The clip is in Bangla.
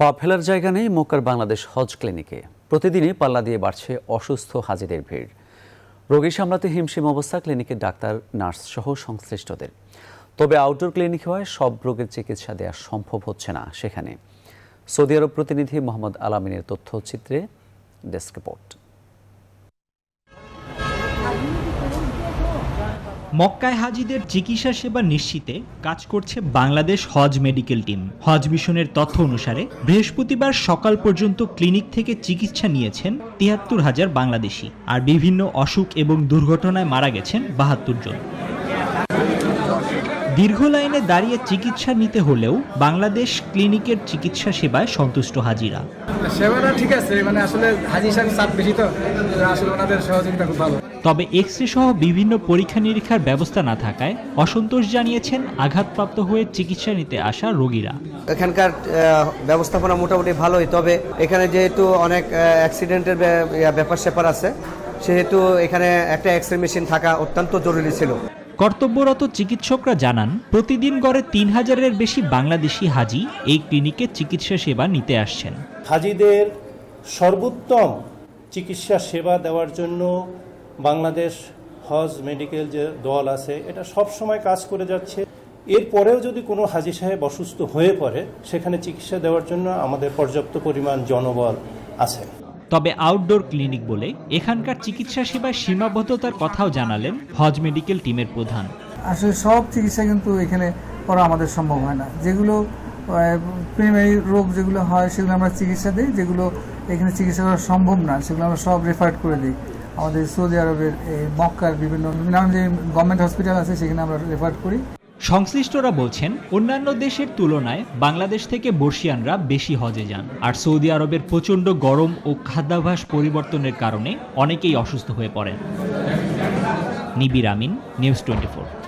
পা ফেলার জায়গা নেই মক্কার বাংলাদেশ হজ ক্লিনিকে প্রতিদিনই পাল্লা দিয়ে বাড়ছে অসুস্থ হাজিদের ভিড় রোগী সামলাতে হিমশিম অবস্থা ক্লিনিকের ডাক্তার নার্স সহ সংশ্লিষ্টদের তবে আউটডোর ক্লিনিক হওয়ায় সব রোগের চিকিৎসা দেওয়া সম্ভব হচ্ছে না সেখানে সৌদি আরব প্রতিনিধি মোহাম্মদ আলামিনের তথ্যচিত্রে ডেস্ক রিপোর্ট মক্কায় হাজিদের চিকিৎসা সেবা নিশ্চিতে কাজ করছে বাংলাদেশ হজ মেডিকেল টিম হজ মিশনের তথ্য অনুসারে বৃহস্পতিবার সকাল পর্যন্ত ক্লিনিক থেকে চিকিৎসা নিয়েছেন তিয়াত্তর হাজার বাংলাদেশি আর বিভিন্ন অসুখ এবং দুর্ঘটনায় মারা গেছেন বাহাত্তর জন দীর্ঘ লাইনে দাঁড়িয়ে চিকিৎসা নিতে হলেও বাংলাদেশ ক্লিনিকের চিকিৎসা সেবায় সন্তুষ্ট হাজিরা সেবাটা ঠিক আছে মানে আসলে হাজির চাপ বেশি তো আসলে ওনাদের সহযোগিতা খুব ভালো তবে এক্স রে সহ বিভিন্ন পরীক্ষা নিরীক্ষার ব্যবস্থা না থাকায় অসন্তোষ জানিয়েছেন আঘাতপ্রাপ্ত হয়ে চিকিৎসা নিতে আসা রোগীরা এখানকার ব্যবস্থাপনা মোটামুটি ভালোই তবে এখানে যেহেতু অনেক অ্যাক্সিডেন্টের ব্যাপার স্যাপার আছে সেহেতু এখানে একটা এক্স রে মেশিন থাকা অত্যন্ত জরুরি ছিল কর্তব্যরত চিকিৎসকরা জানান প্রতিদিন গড়ে তিন হাজারের বেশি বাংলাদেশি হাজি এই ক্লিনিকে চিকিৎসা সেবা নিতে আসছেন হাজিদের সর্বোত্তম চিকিৎসা সেবা দেওয়ার জন্য বাংলাদেশ হজ মেডিকেল যে দল আছে এটা সব সময় কাজ করে যাচ্ছে এরপরেও যদি কোনো হাজি সাহেব অসুস্থ হয়ে পড়ে সেখানে চিকিৎসা দেওয়ার জন্য আমাদের পর্যাপ্ত পরিমাণ জনবল আছে তবে আউটডোর ক্লিনিক বলে এখানকার চিকিৎসা সেবায় সীমাবদ্ধতার কথাও জানালেন হজ মেডিকেল টিমের প্রধান আসলে সব চিকিৎসা কিন্তু এখানে করা আমাদের সম্ভব হয় না যেগুলো প্রিমিয়ারি রোগ যেগুলো হয় সেগুলো আমরা চিকিৎসা দিই যেগুলো এখানে চিকিৎসা করা সম্ভব না সেগুলো আমরা সব রেফার করে দিই আমাদের সৌদি আরবের মক্কার বিভিন্ন নানান যে গভর্নমেন্ট হসপিটাল আছে সেখানে আমরা রেফার করি সংশ্লিষ্টরা বলছেন অন্যান্য দেশের তুলনায় বাংলাদেশ থেকে বর্ষিয়ানরা বেশি হজে যান আর সৌদি আরবের প্রচণ্ড গরম ও খাদ্যাভ্যাস পরিবর্তনের কারণে অনেকেই অসুস্থ হয়ে পড়েন নিবির আমিন নিউজ টোয়েন্টি